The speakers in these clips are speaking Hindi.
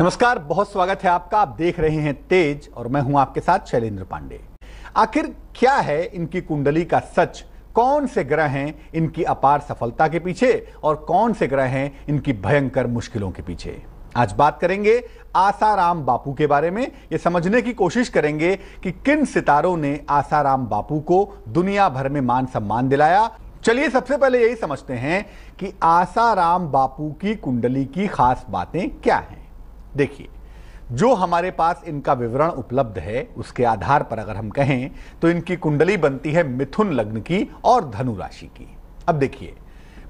नमस्कार बहुत स्वागत है आपका आप देख रहे हैं तेज और मैं हूं आपके साथ शैलेंद्र पांडे आखिर क्या है इनकी कुंडली का सच कौन से ग्रह हैं इनकी अपार सफलता के पीछे और कौन से ग्रह हैं इनकी भयंकर मुश्किलों के पीछे आज बात करेंगे आसाराम बापू के बारे में ये समझने की कोशिश करेंगे कि किन सितारों ने आसाराम बापू को दुनिया भर में मान सम्मान दिलाया चलिए सबसे पहले यही समझते हैं कि आसाराम बापू की कुंडली की खास बातें क्या हैं देखिए जो हमारे पास इनका विवरण उपलब्ध है उसके आधार पर अगर हम कहें तो इनकी कुंडली बनती है मिथुन लग्न की और धनु राशि की अब देखिए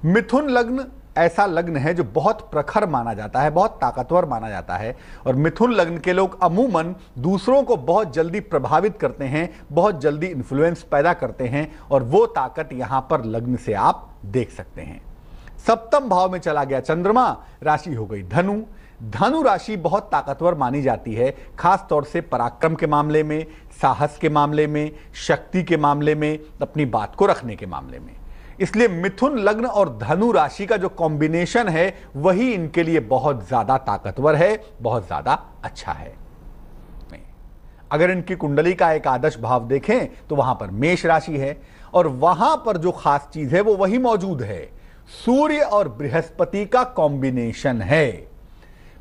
मिथुन लग्न ऐसा लग्न है जो बहुत प्रखर माना जाता है बहुत ताकतवर माना जाता है और मिथुन लग्न के लोग अमूमन दूसरों को बहुत जल्दी प्रभावित करते हैं बहुत जल्दी इन्फ्लुएंस पैदा करते हैं और वो ताकत यहां पर लग्न से आप देख सकते हैं सप्तम भाव में चला गया चंद्रमा राशि हो गई धनु धनु राशि बहुत ताकतवर मानी जाती है खास तौर से पराक्रम के मामले में साहस के मामले में शक्ति के मामले में अपनी बात को रखने के मामले में इसलिए मिथुन लग्न और धनु राशि का जो कॉम्बिनेशन है वही इनके लिए बहुत ज्यादा ताकतवर है बहुत ज्यादा अच्छा है अगर इनकी कुंडली का एक आदर्श भाव देखें तो वहां पर मेष राशि है और वहां पर जो खास चीज है वो वही मौजूद है सूर्य और बृहस्पति का कॉम्बिनेशन है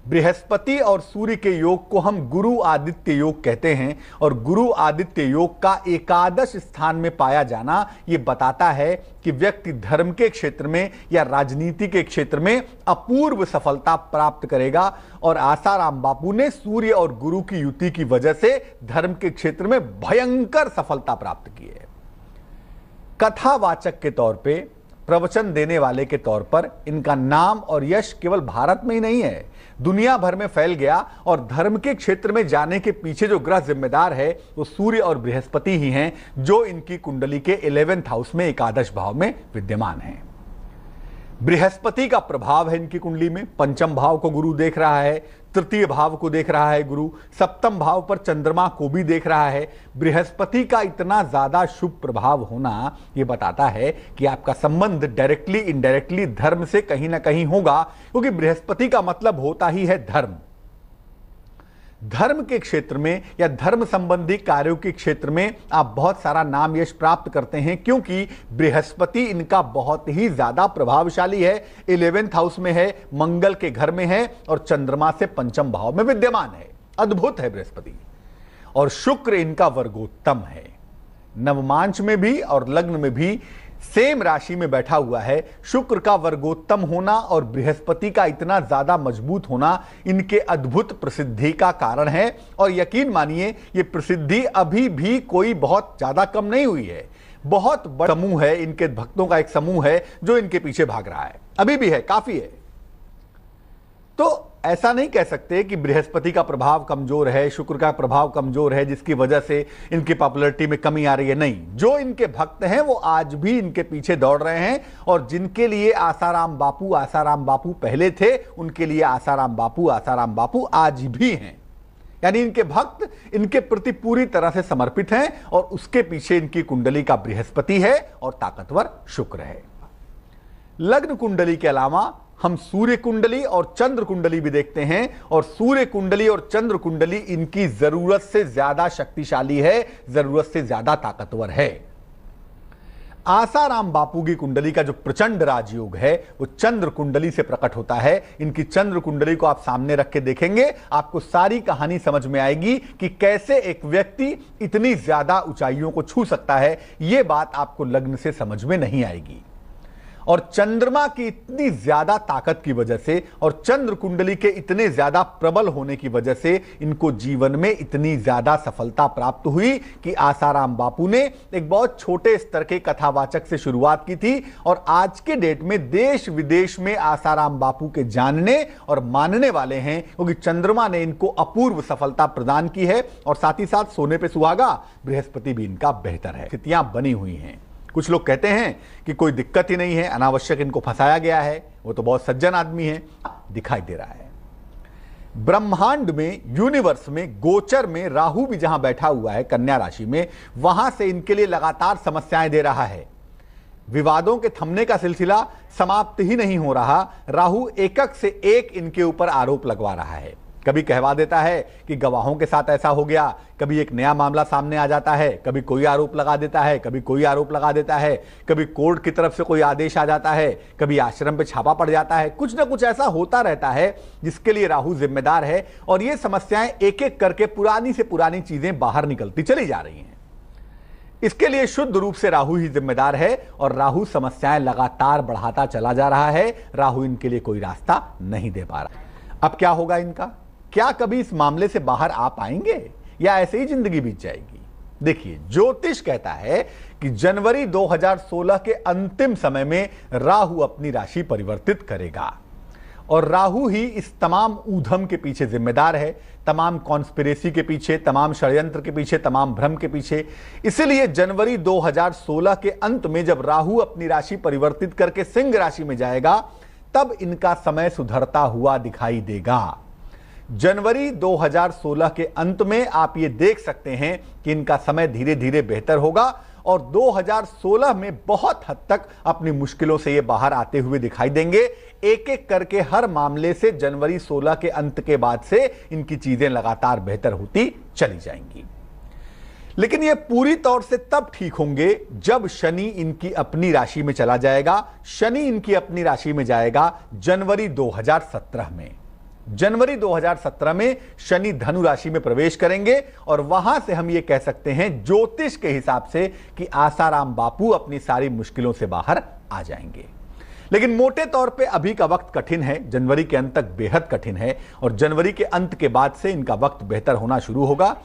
बृहस्पति और सूर्य के योग को हम गुरु आदित्य योग कहते हैं और गुरु आदित्य योग का एकादश स्थान में पाया जाना ये बताता है कि व्यक्ति धर्म के क्षेत्र में या राजनीति के क्षेत्र में अपूर्व सफलता प्राप्त करेगा और आसाराम बापू ने सूर्य और गुरु की युति की वजह से धर्म के क्षेत्र में भयंकर सफलता प्राप्त की है कथावाचक के तौर पर प्रवचन देने वाले के तौर पर इनका नाम और यश केवल भारत में ही नहीं है दुनिया भर में फैल गया और धर्म के क्षेत्र में जाने के पीछे जो ग्रह जिम्मेदार है वो सूर्य और बृहस्पति ही हैं जो इनकी कुंडली के इलेवेंथ हाउस में एकादश भाव में विद्यमान हैं बृहस्पति का प्रभाव है इनकी कुंडली में पंचम भाव को गुरु देख रहा है तृतीय भाव को देख रहा है गुरु सप्तम भाव पर चंद्रमा को भी देख रहा है बृहस्पति का इतना ज्यादा शुभ प्रभाव होना यह बताता है कि आपका संबंध डायरेक्टली इनडायरेक्टली धर्म से कहीं ना कहीं होगा क्योंकि बृहस्पति का मतलब होता ही है धर्म धर्म के क्षेत्र में या धर्म संबंधी कार्यों के क्षेत्र में आप बहुत सारा नाम यश प्राप्त करते हैं क्योंकि बृहस्पति इनका बहुत ही ज्यादा प्रभावशाली है इलेवेंथ हाउस में है मंगल के घर में है और चंद्रमा से पंचम भाव में विद्यमान है अद्भुत है बृहस्पति और शुक्र इनका वर्गोत्तम है नवमांश में भी और लग्न में भी सेम राशि में बैठा हुआ है शुक्र का वर्गोत्तम होना और बृहस्पति का इतना ज्यादा मजबूत होना इनके अद्भुत प्रसिद्धि का कारण है और यकीन मानिए ये प्रसिद्धि अभी भी कोई बहुत ज्यादा कम नहीं हुई है बहुत बड़ा समूह है इनके भक्तों का एक समूह है जो इनके पीछे भाग रहा है अभी भी है काफी है तो ऐसा नहीं कह सकते कि बृहस्पति का प्रभाव कमजोर है शुक्र का प्रभाव कमजोर है जिसकी वजह से इनकी पॉपुलरिटी में कमी आ रही है नहीं जो इनके भक्त हैं वो आज भी इनके पीछे दौड़ रहे हैं और जिनके लिए आसाराम बापू आसाराम बापू पहले थे उनके लिए आसाराम बापू आसाराम बापू आज भी हैं यानी इनके भक्त इनके प्रति पूरी तरह से समर्पित हैं और उसके पीछे इनकी कुंडली का बृहस्पति है और ताकतवर शुक्र है लग्न कुंडली के अलावा हम सूर्य कुंडली और चंद्र कुंडली भी देखते हैं और सूर्य कुंडली और चंद्र कुंडली इनकी जरूरत से ज्यादा शक्तिशाली है जरूरत से ज्यादा ताकतवर है आसाराम बापू की कुंडली का जो प्रचंड राजयोग है वो चंद्र कुंडली से प्रकट होता है इनकी चंद्र कुंडली को आप सामने रख के देखेंगे आपको सारी कहानी समझ में आएगी कि कैसे एक व्यक्ति इतनी ज्यादा ऊंचाइयों को छू सकता है ये बात आपको लग्न से समझ में नहीं आएगी और चंद्रमा की इतनी ज्यादा ताकत की वजह से और चंद्र कुंडली के इतने ज्यादा प्रबल होने की वजह से इनको जीवन में इतनी ज्यादा सफलता प्राप्त हुई कि आसाराम बापू ने एक बहुत छोटे स्तर के कथावाचक से शुरुआत की थी और आज के डेट में देश विदेश में आसाराम बापू के जानने और मानने वाले हैं क्योंकि चंद्रमा ने इनको अपूर्व सफलता प्रदान की है और साथ ही साथ सोने पर सुहागा बृहस्पति भी इनका बेहतर है स्थितियां बनी हुई हैं कुछ लोग कहते हैं कि कोई दिक्कत ही नहीं है अनावश्यक इनको फंसाया गया है वो तो बहुत सज्जन आदमी है दिखाई दे रहा है ब्रह्मांड में यूनिवर्स में गोचर में राहु भी जहां बैठा हुआ है कन्या राशि में वहां से इनके लिए लगातार समस्याएं दे रहा है विवादों के थमने का सिलसिला समाप्त ही नहीं हो रहा राहु एकक से एक इनके ऊपर आरोप लगवा रहा है कभी कहवा देता है कि गवाहों के साथ ऐसा हो गया कभी एक नया मामला सामने आ जाता है कभी कोई आरोप लगा देता है कभी कोई आरोप लगा देता है कभी कोर्ट की तरफ से कोई आदेश आ जाता है कभी आश्रम पे छापा पड़ जाता है कुछ ना कुछ ऐसा होता रहता है जिसके लिए राहु जिम्मेदार है और ये समस्याएं एक एक करके पुरानी से पुरानी चीजें बाहर निकलती चली जा रही हैं इसके लिए शुद्ध रूप से राहु ही जिम्मेदार है और राहु समस्याएं लगातार बढ़ाता चला जा रहा है राहु इनके लिए कोई रास्ता नहीं दे पा रहा अब क्या होगा इनका क्या कभी इस मामले से बाहर आ पाएंगे या ऐसे ही जिंदगी बीत जाएगी देखिए ज्योतिष कहता है कि जनवरी 2016 के अंतिम समय में राहु अपनी राशि परिवर्तित करेगा और राहु ही इस तमाम ऊधम के पीछे जिम्मेदार है तमाम कॉन्स्पिरेसी के पीछे तमाम षड्यंत्र के पीछे तमाम भ्रम के पीछे इसलिए जनवरी 2016 के अंत में जब राहु अपनी राशि परिवर्तित करके सिंह राशि में जाएगा तब इनका समय सुधरता हुआ दिखाई देगा जनवरी 2016 के अंत में आप ये देख सकते हैं कि इनका समय धीरे धीरे बेहतर होगा और 2016 में बहुत हद तक अपनी मुश्किलों से ये बाहर आते हुए दिखाई देंगे एक एक करके हर मामले से जनवरी 16 के अंत के बाद से इनकी चीजें लगातार बेहतर होती चली जाएंगी लेकिन ये पूरी तौर से तब ठीक होंगे जब शनि इनकी अपनी राशि में चला जाएगा शनि इनकी अपनी राशि में जाएगा जनवरी 2017 में जनवरी 2017 में शनि धनु राशि में प्रवेश करेंगे और वहां से हम ये कह सकते हैं ज्योतिष के हिसाब से कि आसाराम बापू अपनी सारी मुश्किलों से बाहर आ जाएंगे लेकिन मोटे तौर पे अभी का वक्त कठिन है जनवरी के अंत तक बेहद कठिन है और जनवरी के अंत के बाद से इनका वक्त बेहतर होना शुरू होगा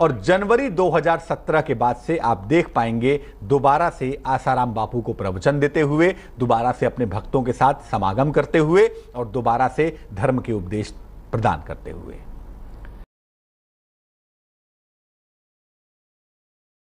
और जनवरी 2017 के बाद से आप देख पाएंगे दोबारा से आसाराम बापू को प्रवचन देते हुए दोबारा से अपने भक्तों के साथ समागम करते हुए और दोबारा से धर्म के उपदेश प्रदान करते हुए